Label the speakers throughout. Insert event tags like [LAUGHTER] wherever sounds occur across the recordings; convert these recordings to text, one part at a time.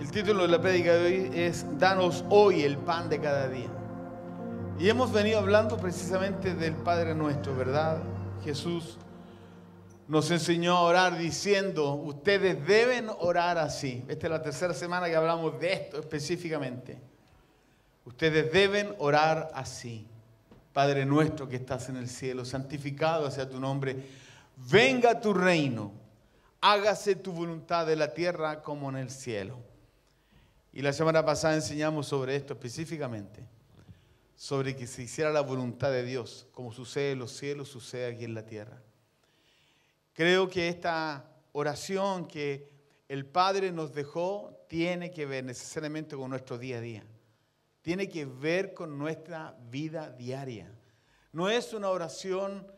Speaker 1: El título de la prédica de hoy es Danos hoy el pan de cada día. Y hemos venido hablando precisamente del Padre nuestro, ¿verdad? Jesús nos enseñó a orar diciendo, ustedes deben orar así. Esta es la tercera semana que hablamos de esto específicamente. Ustedes deben orar así. Padre nuestro que estás en el cielo, santificado sea tu nombre. Venga tu reino. Hágase tu voluntad en la tierra como en el cielo. Y la semana pasada enseñamos sobre esto específicamente, sobre que se hiciera la voluntad de Dios, como sucede en los cielos, sucede aquí en la tierra. Creo que esta oración que el Padre nos dejó tiene que ver necesariamente con nuestro día a día, tiene que ver con nuestra vida diaria. No es una oración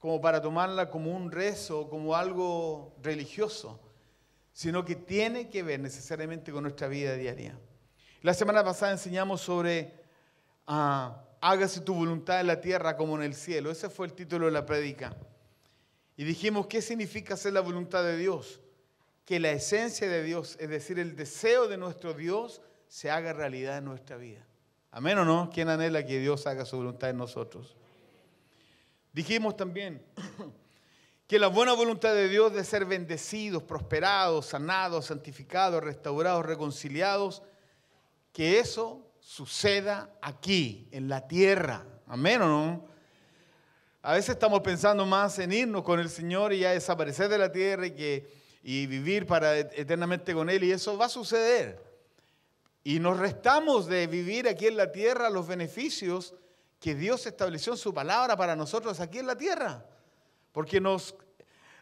Speaker 1: como para tomarla como un rezo, como algo religioso, sino que tiene que ver necesariamente con nuestra vida diaria. La semana pasada enseñamos sobre ah, hágase tu voluntad en la tierra como en el cielo. Ese fue el título de la prédica. Y dijimos, ¿qué significa hacer la voluntad de Dios? Que la esencia de Dios, es decir, el deseo de nuestro Dios, se haga realidad en nuestra vida. Amén o no, ¿quién anhela que Dios haga su voluntad en nosotros? Dijimos también que la buena voluntad de Dios de ser bendecidos, prosperados, sanados, santificados, restaurados, reconciliados, que eso suceda aquí, en la tierra. Amén o no. A veces estamos pensando más en irnos con el Señor y ya desaparecer de la tierra y, vivir para eternamente con Él, y eso va a suceder. Y nos restamos de vivir aquí en la tierra los beneficios que Dios estableció en su palabra para nosotros aquí en la tierra porque nos,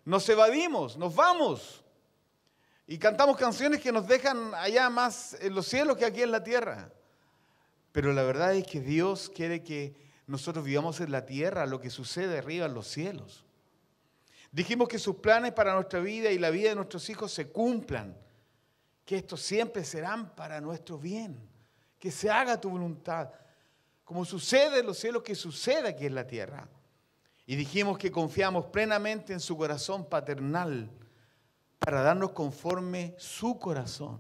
Speaker 1: nos evadimos, nos vamos y cantamos canciones que nos dejan allá más en los cielos que aquí en la tierra. Pero la verdad es que Dios quiere que nosotros vivamos en la tierra lo que sucede arriba en los cielos. Dijimos que sus planes para nuestra vida y la vida de nuestros hijos se cumplan, que estos siempre serán para nuestro bien, que se haga tu voluntad, como sucede en los cielos, que suceda aquí en la tierra. Y dijimos que confiamos plenamente en su corazón paternal para darnos conforme su corazón,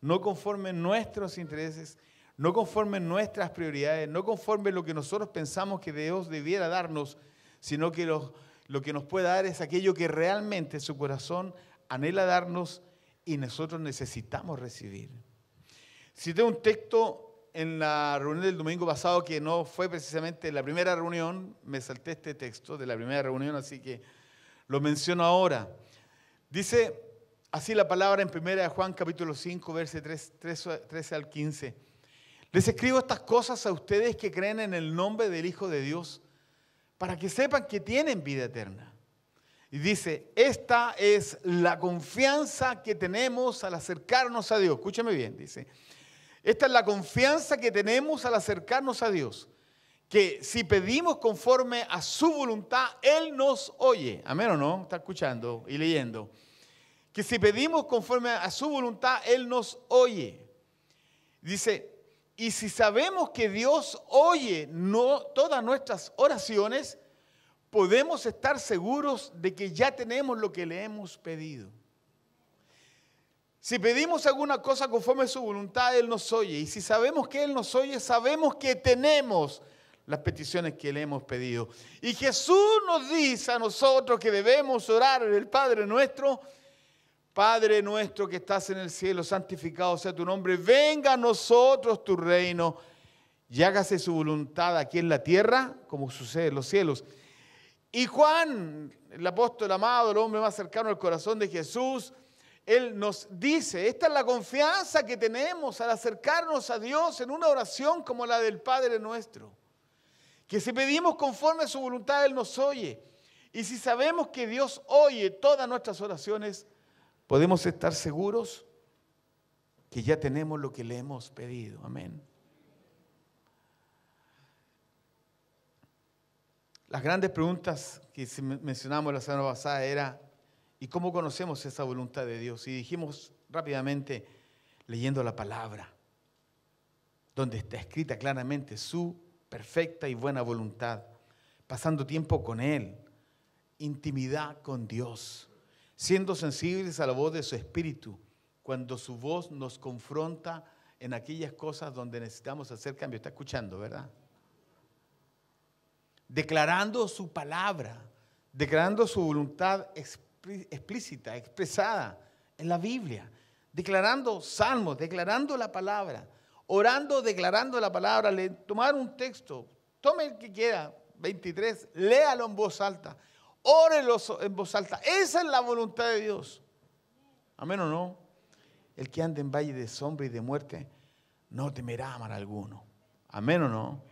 Speaker 1: no conforme nuestros intereses, no conforme nuestras prioridades, no conforme lo que nosotros pensamos que Dios debiera darnos, sino que lo que nos puede dar es aquello que realmente su corazón anhela darnos y nosotros necesitamos recibir. Si Cité un texto en la reunión del domingo pasado, que no fue precisamente la primera reunión, me salté este texto de la primera reunión, así que lo menciono ahora. Dice así la palabra en 1 Juan capítulo 5, verse 3, 13 al 15. Les escribo estas cosas a ustedes que creen en el nombre del Hijo de Dios, para que sepan que tienen vida eterna. Y dice, esta es la confianza que tenemos al acercarnos a Dios. Escúchame bien, dice. Esta es la confianza que tenemos al acercarnos a Dios, que si pedimos conforme a su voluntad, Él nos oye. Amén o no, está escuchando y leyendo. Que si pedimos conforme a su voluntad, Él nos oye. Dice, y si sabemos que Dios oye no, todas nuestras oraciones, podemos estar seguros de que ya tenemos lo que le hemos pedido. Si pedimos alguna cosa conforme a su voluntad, Él nos oye. Y si sabemos que Él nos oye, sabemos que tenemos las peticiones que le hemos pedido. Y Jesús nos dice a nosotros que debemos orar en el Padre nuestro. Padre nuestro que estás en el cielo, santificado sea tu nombre. Venga a nosotros tu reino y hágase su voluntad aquí en la tierra como sucede en los cielos. Y Juan, el apóstol amado, el hombre más cercano al corazón de Jesús, él nos dice, esta es la confianza que tenemos al acercarnos a Dios en una oración como la del Padre nuestro. Que si pedimos conforme a su voluntad, Él nos oye. Y si sabemos que Dios oye todas nuestras oraciones, podemos estar seguros que ya tenemos lo que le hemos pedido. Amén. Las grandes preguntas que mencionamos la semana pasada era, ¿Y cómo conocemos esa voluntad de Dios? Y dijimos rápidamente, leyendo la palabra, donde está escrita claramente su perfecta y buena voluntad, pasando tiempo con Él, intimidad con Dios, siendo sensibles a la voz de su Espíritu, cuando su voz nos confronta en aquellas cosas donde necesitamos hacer cambio. Está escuchando, ¿verdad? Declarando su palabra, declarando su voluntad expresa explícita, expresada en la Biblia, declarando salmos, declarando la palabra, orando, declarando la palabra, tomar un texto, tome el que quiera, 23, léalo en voz alta, órelo en voz alta. Esa es la voluntad de Dios. Amén o no. El que anda en valle de sombra y de muerte no temerá mal alguno. Amén o no.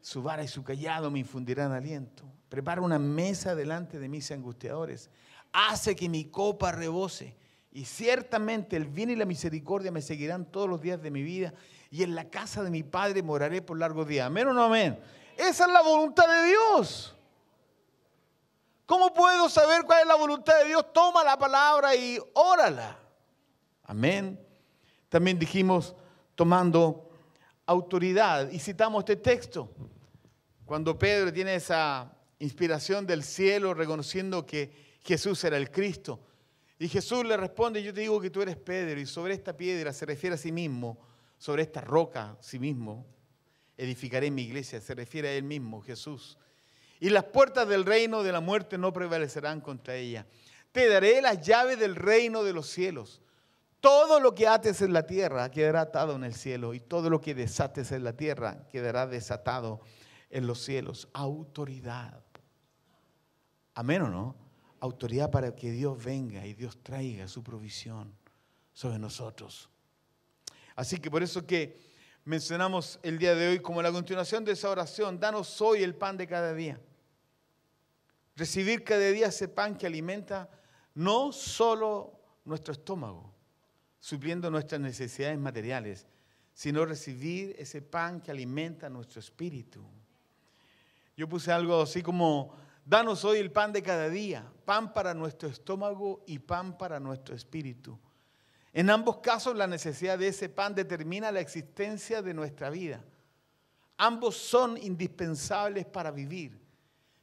Speaker 1: Su vara y su callado me infundirán aliento. Prepara una mesa delante de mis angustiadores hace que mi copa rebose. Y ciertamente el bien y la misericordia me seguirán todos los días de mi vida. Y en la casa de mi Padre moraré por largos días. Amén o no amén. Esa es la voluntad de Dios. ¿Cómo puedo saber cuál es la voluntad de Dios? Toma la palabra y órala. Amén. También dijimos tomando autoridad y citamos este texto. Cuando Pedro tiene esa inspiración del cielo reconociendo que Jesús era el Cristo. Y Jesús le responde, yo te digo que tú eres Pedro, y sobre esta piedra se refiere a sí mismo, sobre esta roca sí mismo, edificaré mi iglesia, se refiere a él mismo, Jesús. Y las puertas del reino de la muerte no prevalecerán contra ella. Te daré las llaves del reino de los cielos. Todo lo que ates en la tierra quedará atado en el cielo y todo lo que desates en la tierra quedará desatado en los cielos. Autoridad. Amén o no? autoridad para que Dios venga y Dios traiga su provisión sobre nosotros. Así que por eso que mencionamos el día de hoy como la continuación de esa oración, danos hoy el pan de cada día. Recibir cada día ese pan que alimenta no solo nuestro estómago, supliendo nuestras necesidades materiales, sino recibir ese pan que alimenta nuestro espíritu. Yo puse algo así como Danos hoy el pan de cada día, pan para nuestro estómago y pan para nuestro espíritu. En ambos casos la necesidad de ese pan determina la existencia de nuestra vida. Ambos son indispensables para vivir.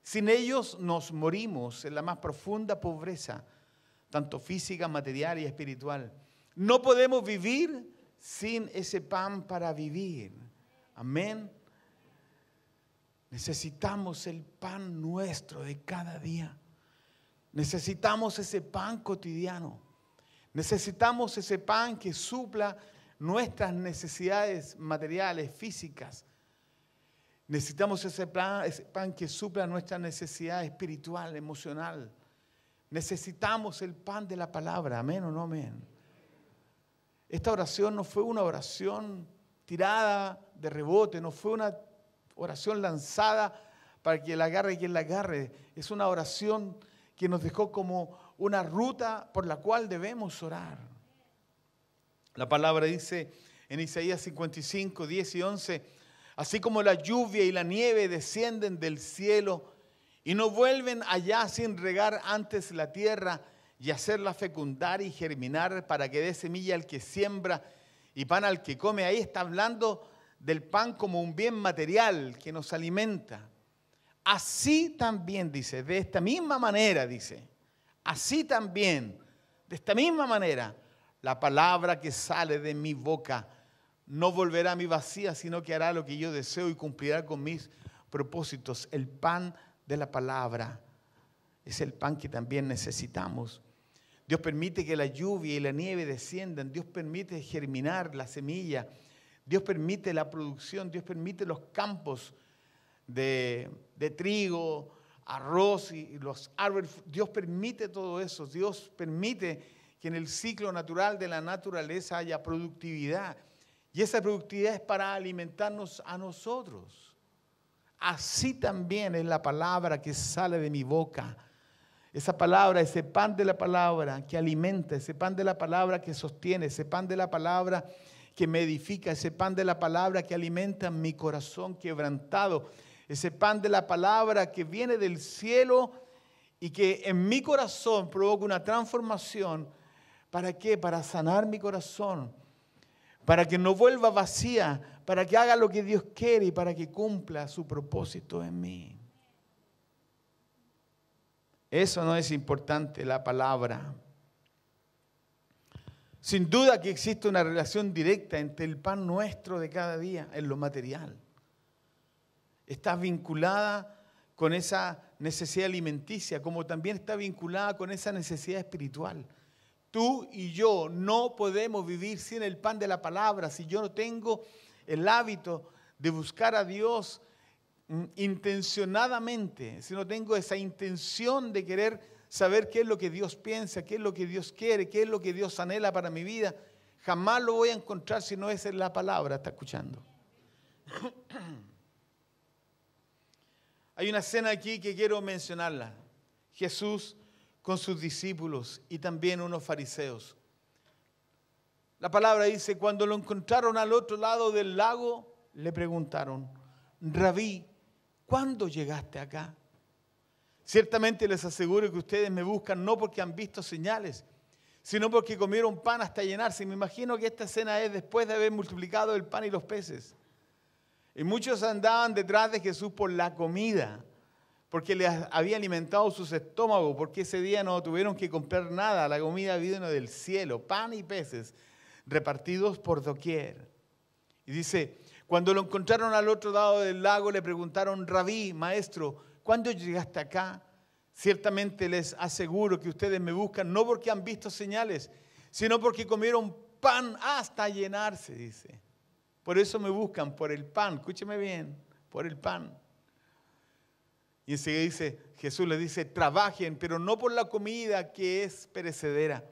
Speaker 1: Sin ellos nos morimos en la más profunda pobreza, tanto física, material y espiritual. No podemos vivir sin ese pan para vivir. Amén. Necesitamos el pan nuestro de cada día. Necesitamos ese pan cotidiano. Necesitamos ese pan que supla nuestras necesidades materiales, físicas. Necesitamos ese, ese pan que supla nuestra necesidad espiritual, emocional. Necesitamos el pan de la palabra, amén o no amén. Esta oración no fue una oración tirada de rebote, no fue una oración lanzada para que la agarre quien la agarre. Es una oración que nos dejó como una ruta por la cual debemos orar. La palabra dice en Isaías 55, 10 y 11, así como la lluvia y la nieve descienden del cielo y no vuelven allá sin regar antes la tierra y hacerla fecundar y germinar para que dé semilla al que siembra y pan al que come. Ahí está hablando del pan como un bien material que nos alimenta. Así también, dice, de esta misma manera, dice, así también, de esta misma manera, la palabra que sale de mi boca no volverá a mi vacía, sino que hará lo que yo deseo y cumplirá con mis propósitos. El pan de la palabra es el pan que también necesitamos. Dios permite que la lluvia y la nieve desciendan. Dios permite germinar la semilla Dios permite la producción, Dios permite los campos de, trigo, arroz y los árboles. Dios permite todo eso. Dios permite que en el ciclo natural de la naturaleza haya productividad. Y esa productividad es para alimentarnos a nosotros. Así también es la palabra que sale de mi boca. Esa palabra, ese pan de la palabra que alimenta, ese pan de la palabra que sostiene, ese pan de la palabra que me edifica, ese pan de la palabra que alimenta mi corazón quebrantado, ese pan de la palabra que viene del cielo y que en mi corazón provoca una transformación. ¿Para qué? Para sanar mi corazón, para que no vuelva vacía, para que haga lo que Dios quiere y para que cumpla su propósito en mí. Eso no es importante, la palabra. Sin duda que existe una relación directa entre el pan nuestro de cada día en lo material. Está vinculada con esa necesidad alimenticia, como también está vinculada con esa necesidad espiritual. Tú y yo no podemos vivir sin el pan de la palabra. Si yo no tengo el hábito de buscar a Dios mm, intencionadamente, si no tengo esa intención de querer saber qué es lo que Dios piensa, qué es lo que Dios quiere, qué es lo que Dios anhela para mi vida, jamás lo voy a encontrar si no es en la palabra, está escuchando. [CLEARS THROAT] Hay una escena aquí que quiero mencionarla. Jesús con sus discípulos y también unos fariseos. La palabra dice, cuando lo encontraron al otro lado del lago, le preguntaron, Rabí, ¿cuándo llegaste acá? Ciertamente les aseguro que ustedes me buscan no porque han visto señales, sino porque comieron pan hasta llenarse. Me imagino que esta escena es después de haber multiplicado el pan y los peces. Y muchos andaban detrás de Jesús por la comida, porque les había alimentado sus estómagos, porque ese día no tuvieron que comprar nada, la comida vino del cielo, pan y peces repartidos por doquier. Y dice, cuando lo encontraron al otro lado del lago le preguntaron, rabí, maestro, cuando llegaste acá? Ciertamente les aseguro que ustedes me buscan no porque han visto señales, sino porque comieron pan hasta llenarse, dice. Por eso me buscan, por el pan, escúcheme bien, por el pan. Y enseguida dice, Jesús les dice, trabajen, pero no por la comida que es perecedera,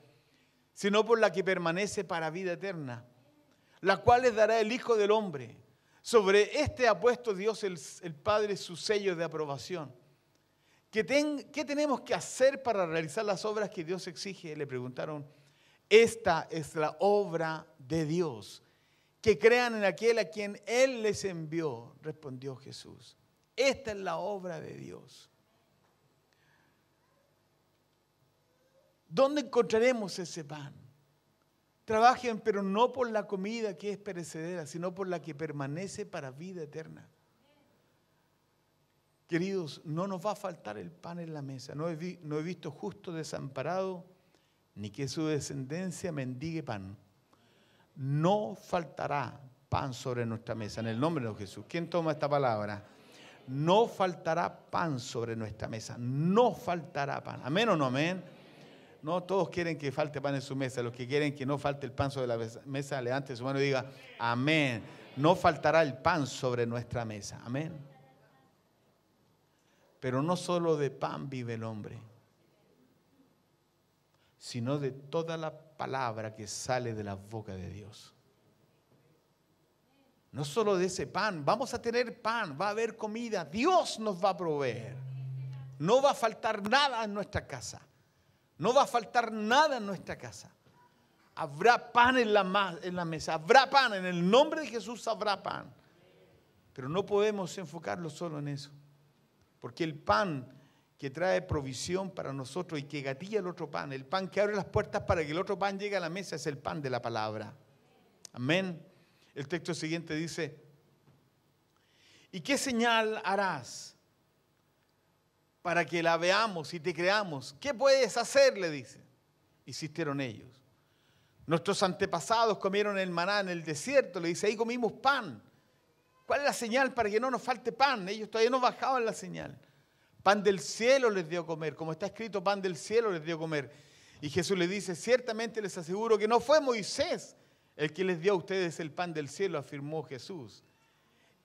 Speaker 1: sino por la que permanece para vida eterna, la cual les dará el Hijo del Hombre. Sobre este ha puesto Dios el, Padre su sello de aprobación. ¿Qué, ¿Qué tenemos que hacer para realizar las obras que Dios exige? Le preguntaron. Esta es la obra de Dios. Que crean en aquel a quien Él les envió, respondió Jesús. Esta es la obra de Dios. ¿Dónde encontraremos ese pan? Trabajen, pero no por la comida que es perecedera, sino por la que permanece para vida eterna. Queridos, no nos va a faltar el pan en la mesa. No he, visto justo desamparado, ni que su descendencia mendigue pan. No faltará pan sobre nuestra mesa, en el nombre de Jesús. ¿Quién toma esta palabra? No faltará pan sobre nuestra mesa. No faltará pan. Amén o no amén. No todos quieren que falte pan en su mesa. Los que quieren que no falte el pan sobre la mesa, levante su mano y diga, amén. No faltará el pan sobre nuestra mesa. Amén. Pero no solo de pan vive el hombre, sino de toda la palabra que sale de la boca de Dios. No solo de ese pan, vamos a tener pan, va a haber comida, Dios nos va a proveer. No va a faltar nada en nuestra casa. No va a faltar nada en nuestra casa. Habrá pan en la, mesa, habrá pan, en el nombre de Jesús habrá pan. Pero no podemos enfocarlo solo en eso, porque el pan que trae provisión para nosotros y que gatilla el otro pan, el pan que abre las puertas para que el otro pan llegue a la mesa, es el pan de la palabra. Amén. El texto siguiente dice, ¿y qué señal harás? para que la veamos y te creamos. ¿Qué puedes hacer? le dice. Hicieron ellos. Nuestros antepasados comieron el maná en el desierto, le dice, ahí comimos pan. ¿Cuál es la señal para que no nos falte pan? Ellos todavía no bajaban la señal. Pan del cielo les dio comer, como está escrito, pan del cielo les dio comer. Y Jesús le dice, ciertamente les aseguro que no fue Moisés el que les dio a ustedes el pan del cielo, afirmó Jesús.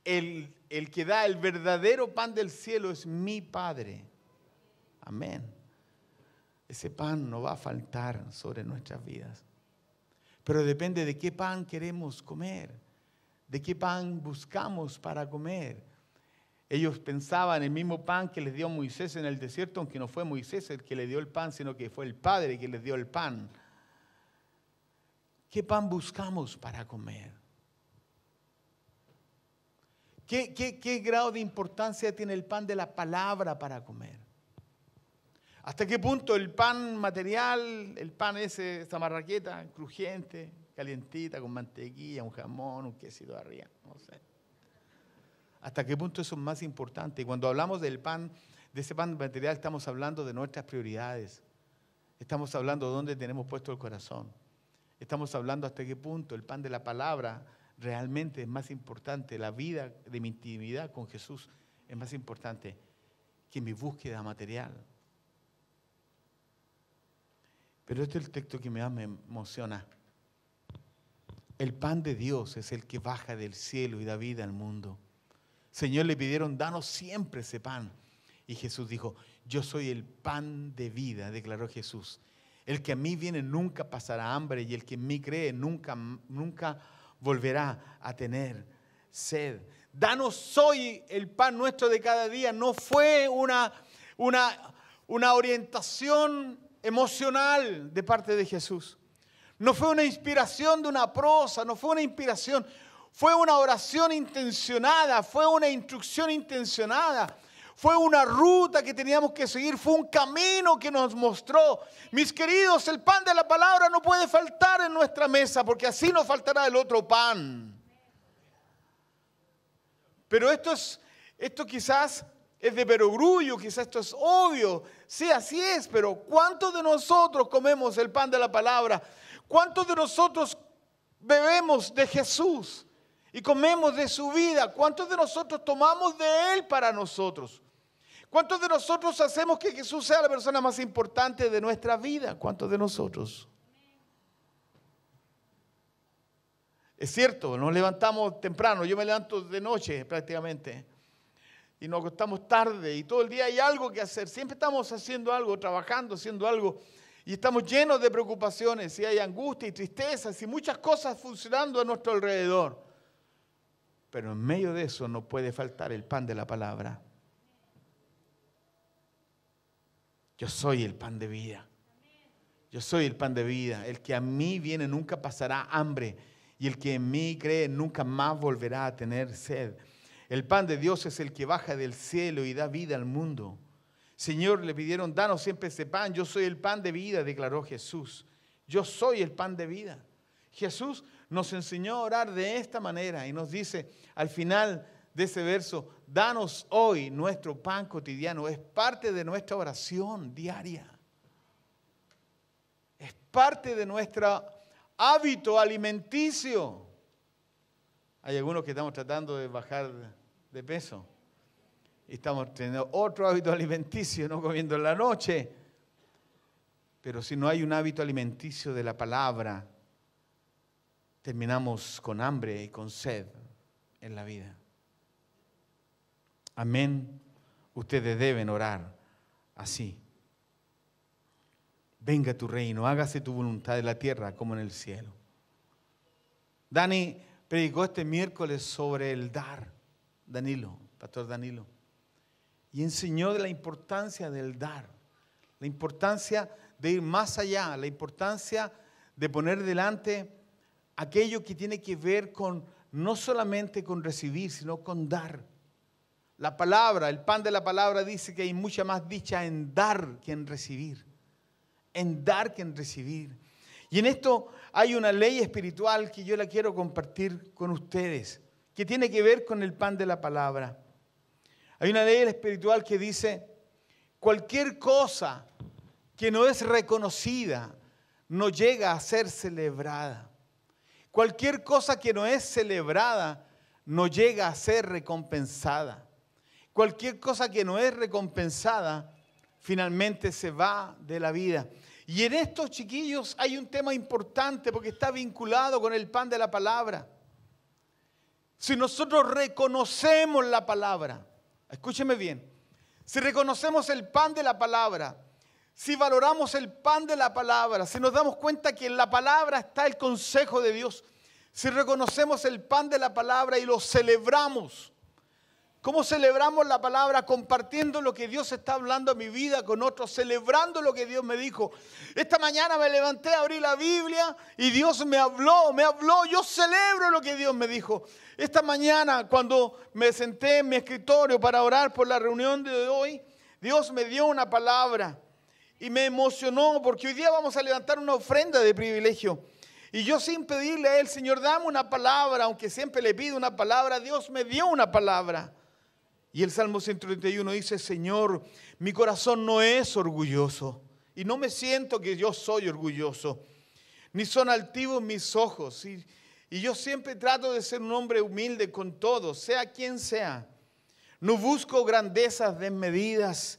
Speaker 1: El, el que da el verdadero pan del cielo es mi Padre Amén. Ese pan no va a faltar sobre nuestras vidas. Pero depende de qué pan queremos comer, de qué pan buscamos para comer. Ellos pensaban el mismo pan que les dio Moisés en el desierto, aunque no fue Moisés el que le dio el pan, sino que fue el Padre que les dio el pan. ¿Qué pan buscamos para comer? qué grado de importancia tiene el pan de la palabra para comer? ¿Hasta qué punto el pan material, el pan ese, esa marraqueta, crujiente, calientita, con mantequilla, un jamón, un quesito arriba? No sé. ¿Hasta qué punto eso es más importante? Y cuando hablamos del pan, de ese pan material, estamos hablando de nuestras prioridades. Estamos hablando de dónde tenemos puesto el corazón. Estamos hablando hasta qué punto el pan de la palabra realmente es más importante, la vida de mi intimidad con Jesús es más importante que mi búsqueda material. Pero este es el texto que me emociona. El pan de Dios es el que baja del cielo y da vida al mundo. Señor, le pidieron, danos siempre ese pan. Y Jesús dijo, yo soy el pan de vida, declaró Jesús. El que a mí viene nunca pasará hambre y el que en mí cree nunca, nunca volverá a tener sed. Danos hoy el pan nuestro de cada día. No fue una, una, una orientación emocional de parte de Jesús. No fue una inspiración de una prosa, no fue una inspiración, fue una oración intencionada, fue una instrucción intencionada, fue una ruta que teníamos que seguir, fue un camino que nos mostró. Mis queridos, el pan de la palabra no puede faltar en nuestra mesa, porque así nos faltará el otro pan. Pero esto, es, esto quizás es de perogrullo, quizás esto es obvio. Sí, así es, pero ¿cuántos de nosotros comemos el pan de la palabra? ¿Cuántos de nosotros bebemos de Jesús y comemos de su vida? ¿Cuántos de nosotros tomamos de Él para nosotros? ¿Cuántos de nosotros hacemos que Jesús sea la persona más importante de nuestra vida? ¿Cuántos de nosotros? Es cierto, nos levantamos temprano, yo me levanto de noche prácticamente y nos acostamos tarde y todo el día hay algo que hacer. Siempre estamos haciendo algo, trabajando, haciendo algo. Y estamos llenos de preocupaciones y hay angustia y tristezas y muchas cosas funcionando a nuestro alrededor. Pero en medio de eso no puede faltar el pan de la palabra. Yo soy el pan de vida. Yo soy el pan de vida. El que a mí viene nunca pasará hambre. Y el que en mí cree nunca más volverá a tener sed. El pan de Dios es el que baja del cielo y da vida al mundo. Señor, le pidieron, danos siempre ese pan. Yo soy el pan de vida, declaró Jesús. Yo soy el pan de vida. Jesús nos enseñó a orar de esta manera y nos dice al final de ese verso, danos hoy nuestro pan cotidiano. Es parte de nuestra oración diaria. Es parte de nuestro hábito alimenticio. Hay algunos que estamos tratando de bajar de peso. Y estamos teniendo otro hábito [LAUGHS] alimenticio, no comiendo en la noche. Pero si no hay un hábito alimenticio de la palabra, terminamos con hambre y con sed en la vida. Amén. Ustedes deben orar así. Venga tu reino, hágase tu voluntad en la tierra como en el cielo. Dani predicó este miércoles sobre el dar. Danilo, pastor Danilo, y enseñó de la importancia del dar, la importancia de ir más allá, la importancia de poner delante aquello que tiene que ver con no solamente con recibir, sino con dar. La palabra, el pan de la palabra dice que hay mucha más dicha en dar que en recibir. En dar que en recibir. Y en esto hay una ley espiritual que yo la quiero compartir con ustedes que tiene que ver con el pan de la palabra. Hay una ley espiritual que dice, cualquier cosa que no es reconocida no llega a ser celebrada. Cualquier cosa que no es celebrada no llega a ser recompensada. Cualquier cosa que no es recompensada finalmente se va de la vida. Y en estos chiquillos hay un tema importante porque está vinculado con el pan de la palabra. Si nosotros reconocemos la palabra, escúcheme bien, si reconocemos el pan de la palabra, si valoramos el pan de la palabra, si nos damos cuenta que en la palabra está el consejo de Dios, si reconocemos el pan de la palabra y lo celebramos, ¿Cómo celebramos la palabra? Compartiendo lo que Dios está hablando a mi vida con otros, celebrando lo que Dios me dijo. Esta mañana me levanté, a abrí la Biblia y Dios me habló, me habló. Yo celebro lo que Dios me dijo. Esta mañana cuando me senté en mi escritorio para orar por la reunión de hoy, Dios me dio una palabra y me emocionó porque hoy día vamos a levantar una ofrenda de privilegio. Y yo sin pedirle a él, Señor, dame una palabra, aunque siempre le pido una palabra, Dios me dio una palabra. Y el Salmo 131 dice, Señor, mi corazón no es orgulloso y no me siento que yo soy orgulloso, ni son altivos mis ojos. Y, yo siempre trato de ser un hombre humilde con todos, sea quien sea. No busco grandezas desmedidas,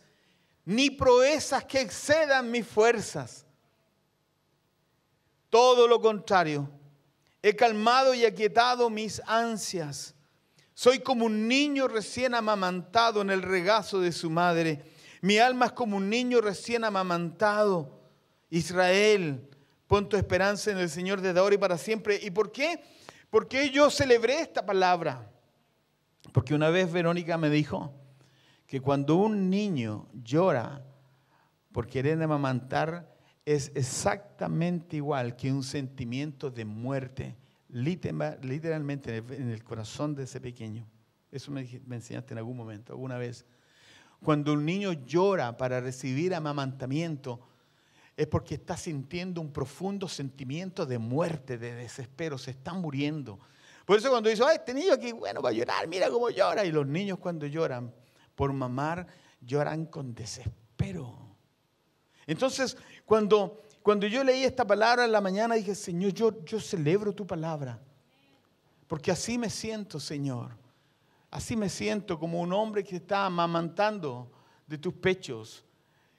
Speaker 1: ni proezas que excedan mis fuerzas. Todo lo contrario, he calmado y aquietado mis ansias soy como un niño recién amamantado en el regazo de su madre. Mi alma es como un niño recién amamantado. Israel, pon tu esperanza en el Señor desde ahora y para siempre. ¿Y por qué? Porque yo celebré esta palabra. Porque una vez Verónica me dijo que cuando un niño llora por querer amamantar, es exactamente igual que un sentimiento de muerte literalmente en el corazón de ese pequeño. Eso me, enseñaste en algún momento, alguna vez. Cuando un niño llora para recibir amamantamiento, es porque está sintiendo un profundo sentimiento de muerte, de desespero, se está muriendo. Por eso cuando dice, Ay, este niño aquí, bueno, va a llorar, mira cómo llora. Y los niños cuando lloran por mamar, lloran con desespero. Entonces, cuando cuando yo leí esta palabra en la mañana dije, Señor, yo, yo celebro tu palabra. Porque así me siento, Señor. Así me siento como un hombre que está amamantando de tus pechos.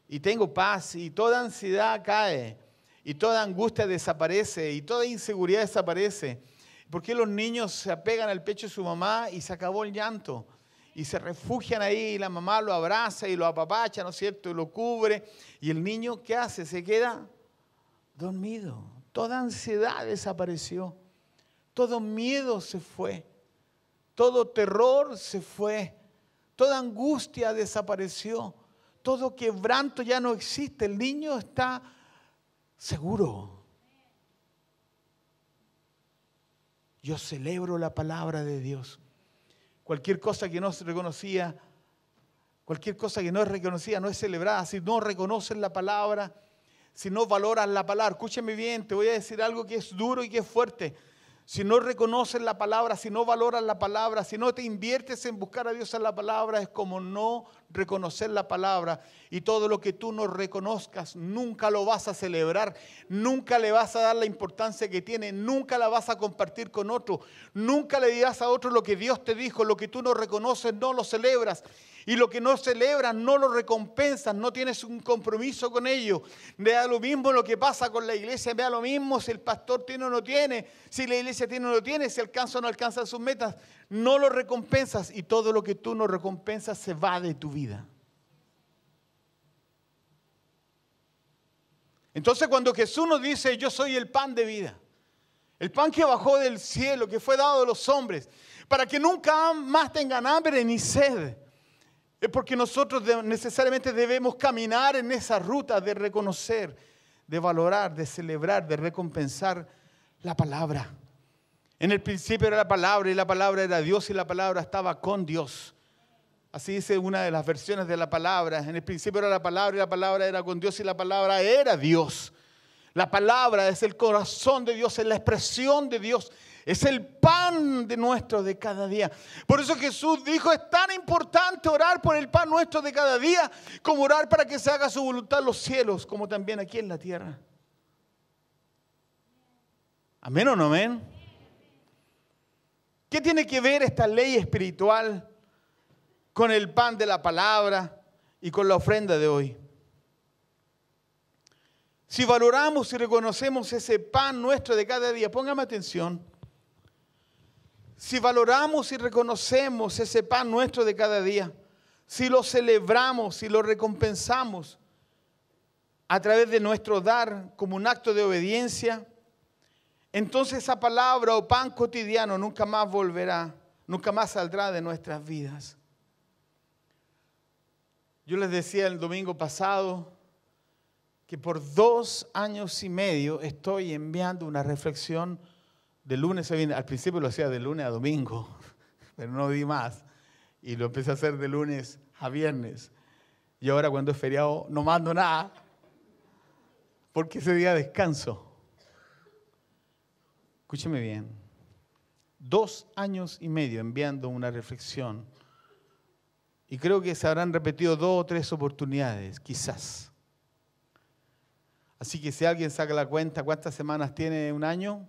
Speaker 1: Y tengo paz y toda ansiedad cae. Y toda angustia desaparece. Y toda inseguridad desaparece. Porque los niños se apegan al pecho de su mamá y se acabó el llanto? Y se refugian ahí y la mamá lo abraza y lo apapacha, ¿no es cierto? Y lo cubre. Y el niño, ¿qué hace? Se queda dormido. Toda ansiedad desapareció. Todo miedo se fue. Todo terror se fue. Toda angustia desapareció. Todo quebranto ya no existe. El niño está seguro. Yo celebro la palabra de Dios. Cualquier cosa que no se reconocía, cualquier cosa que no es reconocida, no es celebrada. Si no reconocen la palabra, si no valoras la palabra, escúcheme bien, te voy a decir algo que es duro y que es fuerte. Si no reconoces la palabra, si no valoras la palabra, si no te inviertes en buscar a Dios en la palabra, es como no reconocer la palabra. Y todo lo que tú no reconozcas, nunca lo vas a celebrar, nunca le vas a dar la importancia que tiene, nunca la vas a compartir con otro, nunca le dirás a otro lo que Dios te dijo, lo que tú no reconoces, no lo celebras. Y lo que no celebras, no lo recompensas, no tienes un compromiso con ellos. Vea lo mismo lo que pasa con la iglesia, vea lo mismo si el pastor tiene o no tiene, si la iglesia tiene o no tiene, si alcanza o no alcanza sus metas. No lo recompensas y todo lo que tú no recompensas se va de tu vida. Entonces cuando Jesús nos dice, yo soy el pan de vida, el pan que bajó del cielo, que fue dado a los hombres, para que nunca más tengan hambre ni sed, es porque nosotros necesariamente debemos caminar en esa ruta de reconocer, de valorar, de celebrar, de recompensar la palabra. En el principio era la palabra y la palabra era Dios y la palabra estaba con Dios. Así dice una de las versiones de la palabra. En el principio era la palabra y la palabra era con Dios y la palabra era Dios. La palabra es el corazón de Dios, es la expresión de Dios, es el pan de nuestro de cada día. Por eso Jesús dijo, es tan importante orar por el pan nuestro de cada día como orar para que se haga su voluntad en los cielos, como también aquí en la tierra. Amén o no amén. ¿Qué tiene que ver esta ley espiritual con el pan de la palabra y con la ofrenda de hoy? Si valoramos y reconocemos ese pan nuestro de cada día, póngame atención si valoramos y reconocemos ese pan nuestro de cada día, si lo celebramos, si lo recompensamos a través de nuestro dar como un acto de obediencia, entonces esa palabra o pan cotidiano nunca más volverá, nunca más saldrá de nuestras vidas. Yo les decía el domingo pasado que por dos años y medio estoy enviando una reflexión de lunes a viernes, al principio lo hacía de lunes a domingo, [LAUGHS] pero no di más. Y lo empecé a hacer de lunes a viernes. Y ahora cuando es feriado no mando nada, porque ese día descanso. Escúcheme bien. Dos años y medio enviando una reflexión. Y creo que se habrán repetido dos o tres oportunidades, quizás. Así que si alguien saca la cuenta cuántas semanas tiene un año,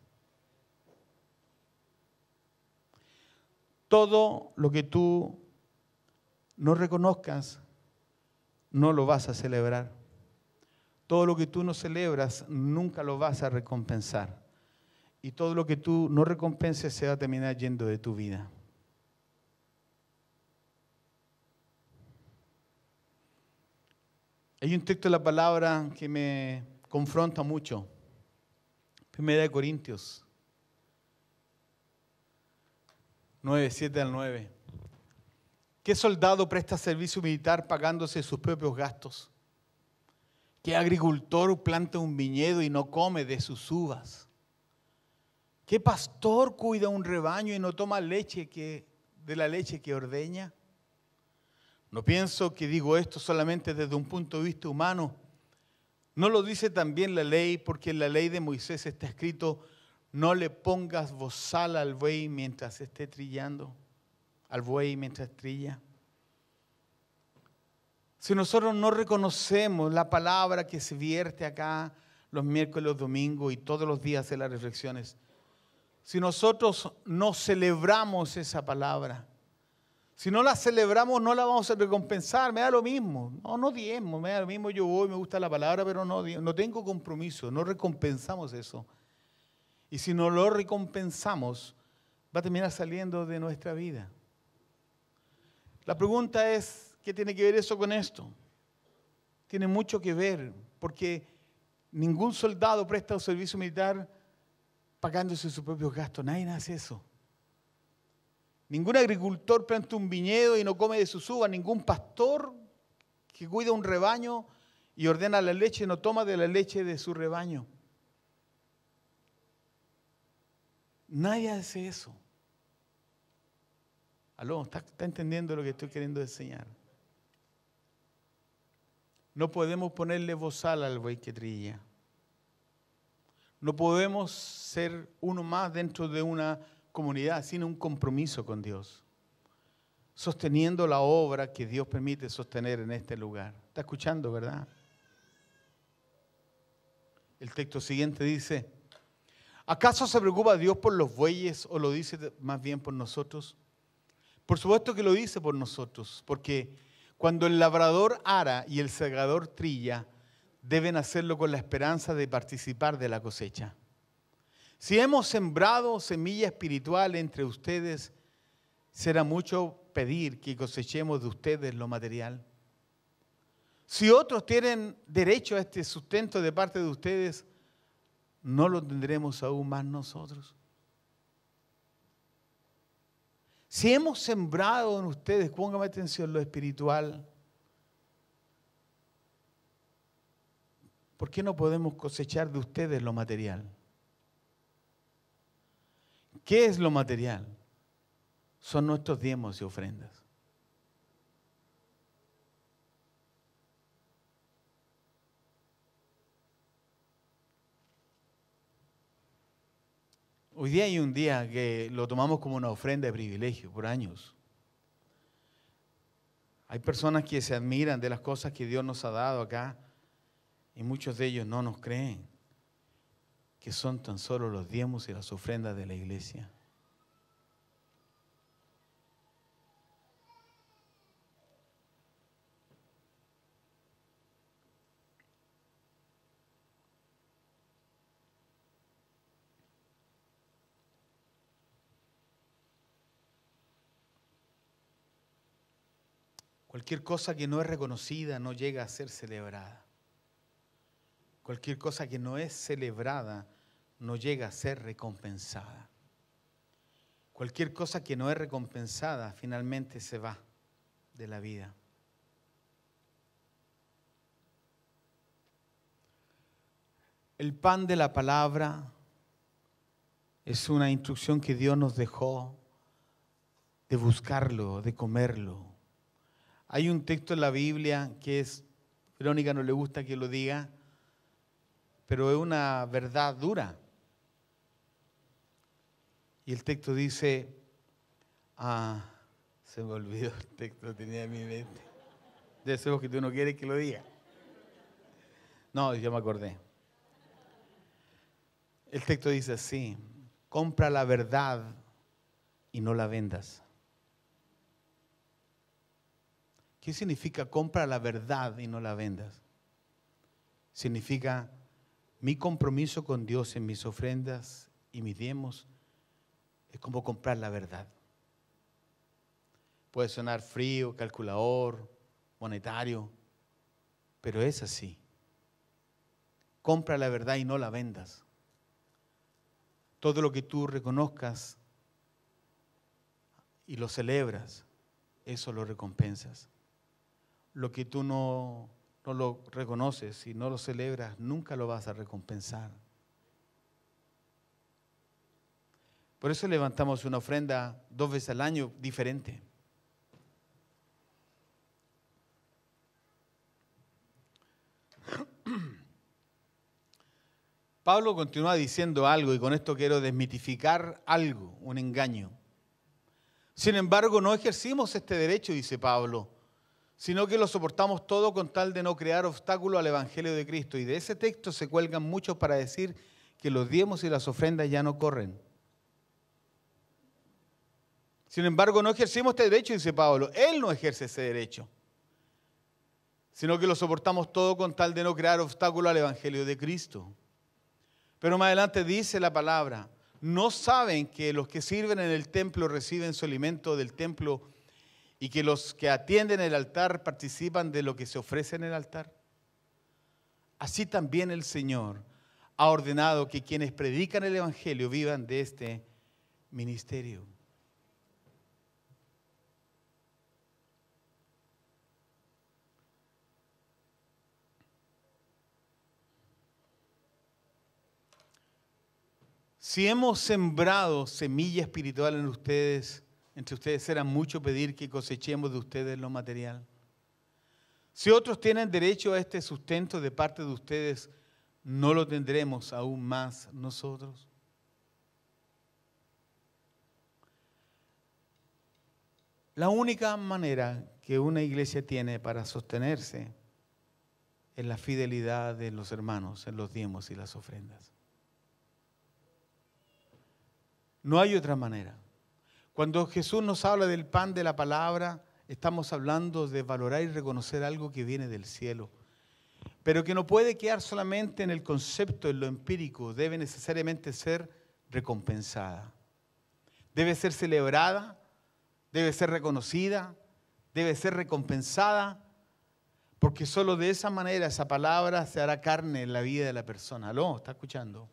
Speaker 1: Todo lo que tú no reconozcas, no lo vas a celebrar. Todo lo que tú no celebras, nunca lo vas a recompensar. Y todo lo que tú no recompenses se va a terminar yendo de tu vida. Hay un texto de la palabra que me confronta mucho. Primera de Corintios 9, 7 al 9. ¿Qué soldado presta servicio militar pagándose sus propios gastos? ¿Qué agricultor planta un viñedo y no come de sus uvas? ¿Qué pastor cuida un rebaño y no toma leche que, de la leche que ordeña? No pienso que digo esto solamente desde un punto de vista humano. No lo dice también la ley, porque en la ley de Moisés está escrito, no le pongas bozal al buey mientras esté trillando, al buey mientras trilla. Si nosotros no reconocemos la palabra que se vierte acá los miércoles, los domingos y todos los días en las reflexiones, si nosotros no celebramos esa palabra, si no la celebramos, no la vamos a recompensar, me da lo mismo. No, no diezmo, me da lo mismo, yo voy, me gusta la palabra, pero no, no tengo compromiso, no recompensamos eso. Y si no lo recompensamos, va a terminar saliendo de nuestra vida. La pregunta es, ¿qué tiene que ver eso con esto? Tiene mucho que ver, porque ningún soldado presta un servicio militar pagándose sus propios gastos. Nadie hace eso. Ningún agricultor planta un viñedo y no come de sus uvas. Ningún pastor que cuida un rebaño y ordena la leche no toma de la leche de su rebaño. Nadie hace eso. Aló, ¿está, entendiendo lo que estoy queriendo enseñar? No podemos ponerle bozal al buey que trilla. No podemos ser uno más dentro de una comunidad sin un compromiso con Dios, sosteniendo la obra que Dios permite sostener en este lugar. ¿Está escuchando, verdad? El texto siguiente dice, ¿Acaso se preocupa Dios por los bueyes o lo dice más bien por nosotros? Por supuesto que lo dice por nosotros, porque cuando el labrador ara y el segador trilla, deben hacerlo con la esperanza de participar de la cosecha. Si hemos sembrado semilla espiritual entre ustedes, será mucho pedir que cosechemos de ustedes lo material. Si otros tienen derecho a este sustento de parte de ustedes, no lo tendremos aún más nosotros. Si hemos sembrado en ustedes, póngame atención, lo espiritual, ¿por qué no podemos cosechar de ustedes lo material? ¿Qué es lo material? Son nuestros diezmos y ofrendas. Hoy día hay un día que lo tomamos como una ofrenda de privilegio por años. Hay personas que se admiran de las cosas que Dios nos ha dado acá y muchos de ellos no nos creen que son tan solo los diezmos y las ofrendas de la iglesia. Cualquier cosa que no es reconocida no llega a ser celebrada. Cualquier cosa que no es celebrada no llega a ser recompensada. Cualquier cosa que no es recompensada finalmente se va de la vida. El pan de la palabra es una instrucción que Dios nos dejó de buscarlo, de comerlo. Hay un texto en la Biblia que es, Verónica no le gusta que lo diga, pero es una verdad dura. Y el texto dice, ah, se me olvidó el texto, tenía en mi mente. De que tú no quieres que lo diga. No, yo me acordé. El texto dice así, compra la verdad y no la vendas. ¿Qué significa compra la verdad y no la vendas? Significa mi compromiso con Dios en mis ofrendas y mis diemos es como comprar la verdad. Puede sonar frío, calculador, monetario, pero es así. Compra la verdad y no la vendas. Todo lo que tú reconozcas y lo celebras, eso lo recompensas lo que tú no, no lo reconoces y no lo celebras, nunca lo vas a recompensar. Por eso levantamos una ofrenda dos veces al año diferente. [CLEARS THROAT] Pablo continúa diciendo algo y con esto quiero desmitificar algo, un engaño. Sin embargo, no ejercimos este derecho, dice Pablo, sino que lo soportamos todo con tal de no crear obstáculo al Evangelio de Cristo. Y de ese texto se cuelgan muchos para decir que los diemos y las ofrendas ya no corren. Sin embargo, no ejercimos este derecho, dice Pablo. Él no ejerce ese derecho, sino que lo soportamos todo con tal de no crear obstáculo al Evangelio de Cristo. Pero más adelante dice la palabra, no saben que los que sirven en el templo reciben su alimento del templo y que los que atienden el altar participan de lo que se ofrece en el altar. Así también el Señor ha ordenado que quienes predican el Evangelio vivan de este ministerio. Si hemos sembrado semilla espiritual en ustedes, entre ustedes será mucho pedir que cosechemos de ustedes lo material. Si otros tienen derecho a este sustento de parte de ustedes, no lo tendremos aún más nosotros. La única manera que una iglesia tiene para sostenerse es la fidelidad de los hermanos en los diemos y las ofrendas. No hay otra manera. Cuando Jesús nos habla del pan de la palabra, estamos hablando de valorar y reconocer algo que viene del cielo, pero que no puede quedar solamente en el concepto, en lo empírico, debe necesariamente ser recompensada. Debe ser celebrada, debe ser reconocida, debe ser recompensada, porque solo de esa manera esa palabra se hará carne en la vida de la persona. ¿Lo ¿Está escuchando?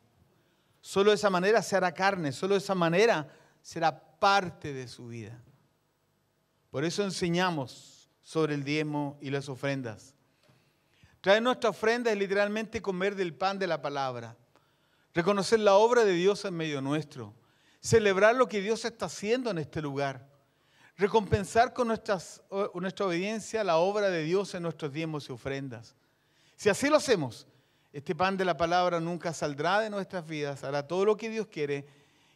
Speaker 1: Solo de esa manera se hará carne, solo de esa manera será parte de su vida. Por eso enseñamos sobre el diezmo y las ofrendas. Traer nuestra ofrenda es literalmente comer del pan de la palabra, reconocer la obra de Dios en medio nuestro, celebrar lo que Dios está haciendo en este lugar, recompensar con nuestra obediencia la obra de Dios en nuestros diezmos y ofrendas. Si así lo hacemos, este pan de la palabra nunca saldrá de nuestras vidas, hará todo lo que Dios quiere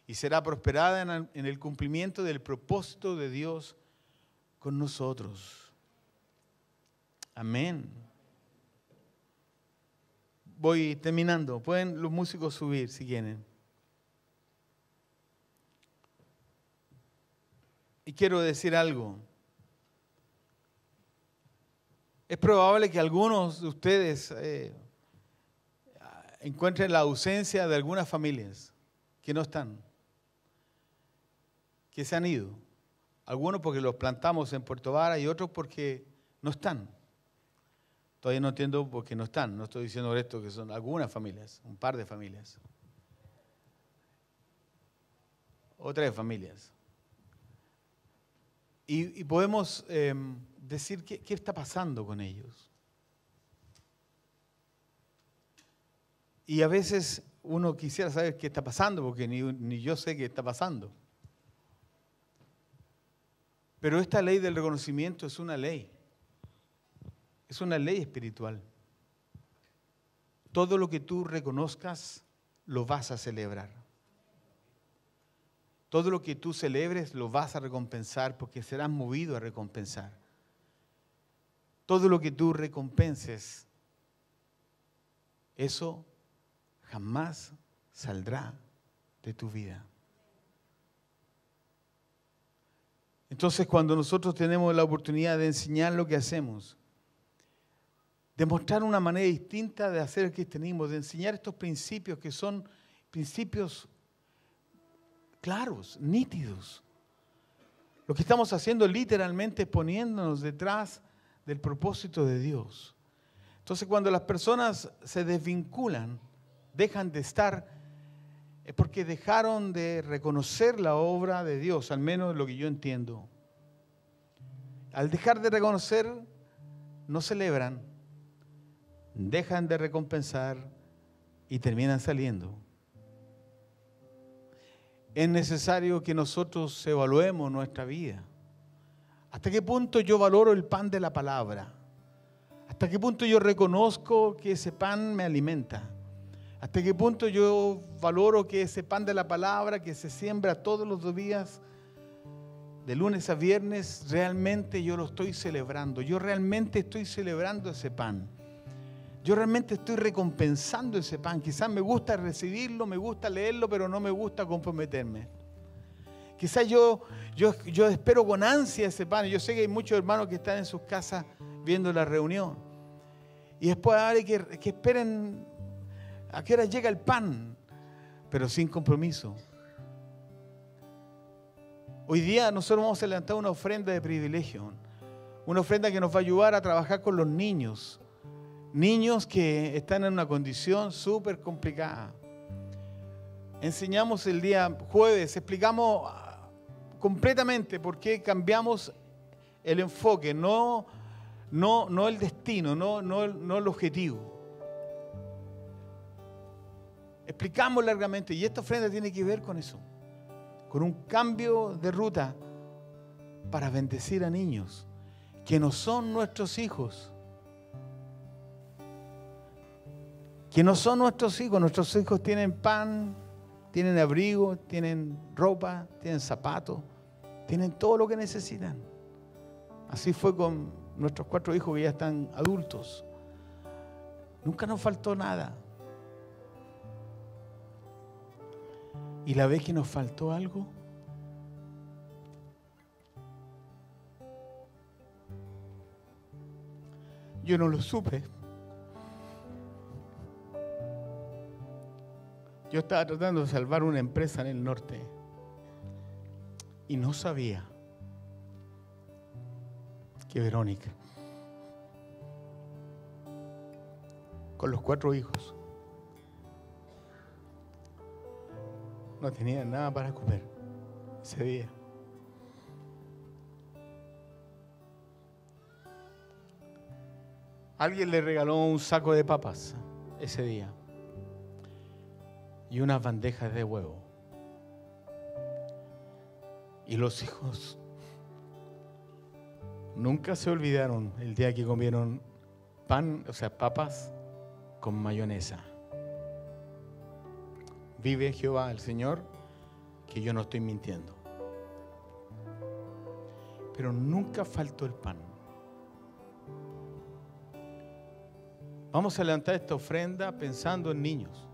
Speaker 1: y será prosperada en el cumplimiento del propósito de Dios con nosotros. Amén. Voy terminando. Pueden los músicos subir si quieren. Y quiero decir algo. Es probable que algunos de ustedes eh, encuentren la ausencia de algunas familias que no están que se han ido. Algunos porque los plantamos en Puerto Vara y otros porque no están. Todavía no entiendo por qué no están. No estoy diciendo esto, que son algunas familias, un par de familias. otras familias. Y, podemos em, decir qué, está pasando con ellos. Y a veces uno quisiera saber qué está pasando, porque ni, yo sé qué está pasando. Pero esta ley del reconocimiento es una ley. Es una ley espiritual. Todo lo que tú reconozcas lo vas a celebrar. Todo lo que tú celebres lo vas a recompensar porque serás movido a recompensar. Todo lo que tú recompenses, eso jamás saldrá de tu vida. Entonces, cuando nosotros tenemos la oportunidad de enseñar lo que hacemos, de mostrar una manera distinta de hacer el cristianismo, de enseñar estos principios que son principios claros, nítidos. Lo que estamos haciendo literalmente poniéndonos detrás del propósito de Dios. Entonces, cuando las personas se desvinculan, dejan de estar es porque dejaron de reconocer la obra de Dios, al menos lo que yo entiendo. Al dejar de reconocer, no celebran, dejan de recompensar y terminan saliendo. Es necesario que nosotros evaluemos nuestra vida. ¿Hasta qué punto yo valoro el pan de la palabra? ¿Hasta qué punto yo reconozco que ese pan me alimenta? ¿Hasta qué punto yo valoro que ese pan de la palabra que se siembra todos los días, de lunes a viernes, realmente yo lo estoy celebrando? Yo realmente estoy celebrando ese pan. Yo realmente estoy recompensando ese pan. Quizás me gusta recibirlo, me gusta leerlo, pero no me gusta comprometerme. Quizás yo, yo, yo espero con ansia ese pan. Yo sé que hay muchos hermanos que están en sus casas viendo la reunión. Y después hay que, que esperen ¿A qué hora llega el pan? Pero sin compromiso. Hoy día nosotros vamos a levantar una ofrenda de privilegio, una ofrenda que nos va a ayudar a trabajar con los niños, niños que están en una condición súper complicada. Enseñamos el día jueves, explicamos ah, completamente por qué cambiamos el enfoque, no, no, no el destino, no, no, no el objetivo. Explicamos largamente y esta ofrenda tiene que ver con eso, con un cambio de ruta para bendecir a niños que no son nuestros hijos. Que no son nuestros hijos, nuestros hijos tienen pan, tienen abrigo, tienen ropa, tienen zapatos, tienen todo lo que necesitan. Así fue con nuestros cuatro hijos que ya están adultos. Nunca nos faltó nada. ¿Y la vez que nos faltó algo? Yo no lo supe. Yo estaba tratando de salvar una empresa en el norte y no sabía que Verónica, con los cuatro hijos, no tenía nada para comer ese día. Alguien le regaló un saco de papas ese día y unas bandejas de huevo. Y los hijos nunca se olvidaron el día que comieron pan, o sea, papas con mayonesa vive Jehová el Señor, que yo no estoy mintiendo. Pero nunca faltó el pan. Vamos a levantar esta ofrenda pensando en niños,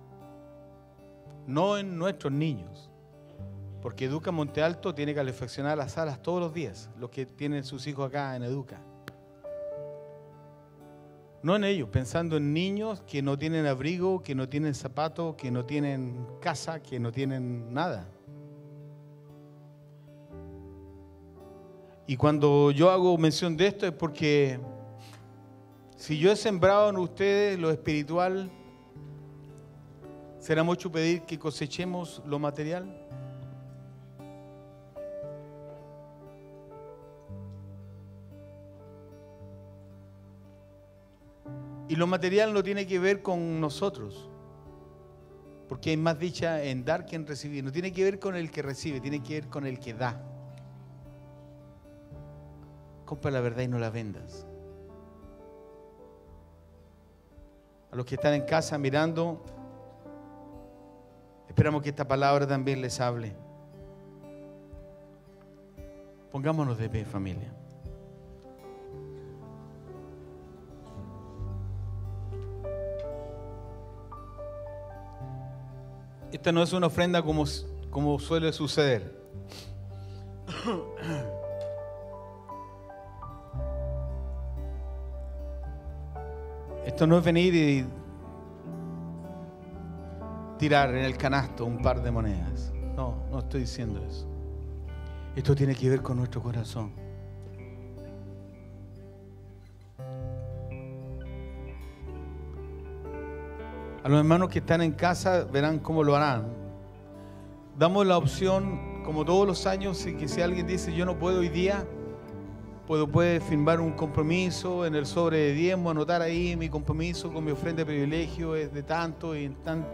Speaker 1: no en nuestros niños, porque Educa Monte Alto tiene que calefaccionar las alas todos los días, los que tienen sus hijos acá en Educa. No en ellos, pensando en niños que no tienen abrigo, que no tienen zapatos, que no tienen casa, que no tienen nada. Y cuando yo hago mención de esto es porque si yo he sembrado en ustedes lo espiritual, ¿será mucho pedir que cosechemos lo material? Y lo material no tiene que ver con nosotros, porque hay más dicha en dar que en recibir. No tiene que ver con el que recibe, tiene que ver con el que da. Compra la verdad y no la vendas. A los que están en casa mirando, esperamos que esta palabra también les hable. Pongámonos de pie, familia. Esta no es una ofrenda como, suele suceder. Esto no es venir y tirar en el canasto un par de monedas. No, no estoy diciendo eso. Esto tiene que ver con nuestro corazón. A los hermanos que están en casa verán cómo lo harán. Damos la opción, como todos los años, que si alguien dice yo no puedo hoy día, puedo, puede firmar un compromiso en el sobre de diezmo, anotar ahí mi compromiso con mi ofrenda de privilegio es de tanto y en tan,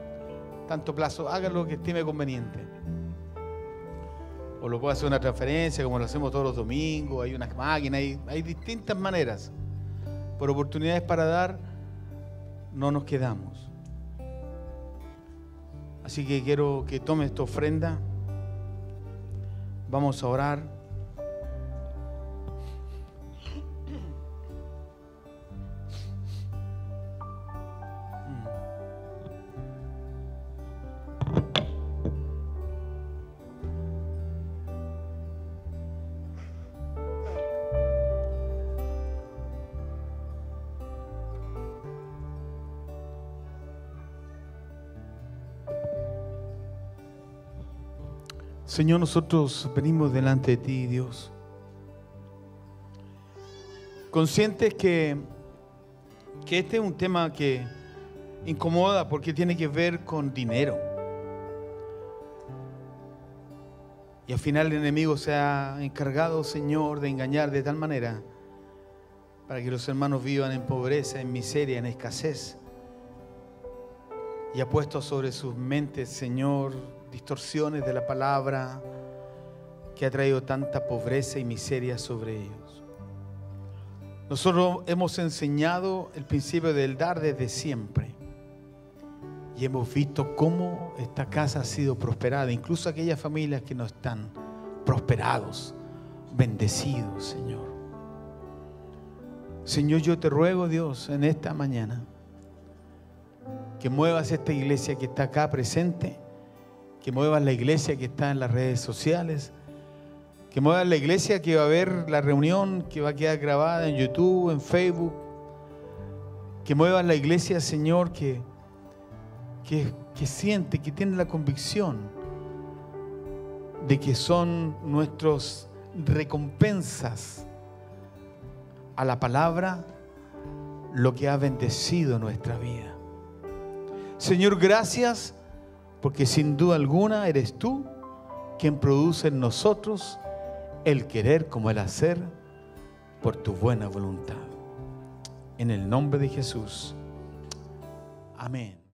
Speaker 1: tanto plazo. lo que estime conveniente. O lo puede hacer una transferencia, como lo hacemos todos los domingos, hay unas máquinas, hay distintas maneras. Por oportunidades para dar, no nos quedamos. Así que quiero que tome esta ofrenda. Vamos a orar. Señor, nosotros venimos delante de ti, Dios. Conscientes que, que este es un tema que incomoda porque tiene que ver con dinero. Y al final el enemigo se ha encargado, Señor, de engañar de tal manera para que los hermanos vivan en pobreza, en miseria, en escasez. Y ha puesto sobre sus mentes, Señor, distorsiones de la palabra que ha traído tanta pobreza y miseria sobre ellos. Nosotros hemos enseñado el principio del dar desde siempre y hemos visto cómo esta casa ha sido prosperada, incluso aquellas familias que no están prosperados, bendecidos, Señor. Señor, yo te ruego, Dios, en esta mañana, que muevas esta iglesia que está acá presente que mueva la iglesia que está en las redes sociales, que mueva la iglesia que va a ver la reunión, que va a quedar grabada en YouTube, en Facebook, que mueva la iglesia, Señor, que, que, siente, que tiene la convicción de que son nuestras recompensas a la palabra lo que ha bendecido nuestra vida. Señor, gracias porque sin duda alguna eres tú quien produce en nosotros el querer como el hacer por tu buena voluntad. En el nombre de Jesús. Amén.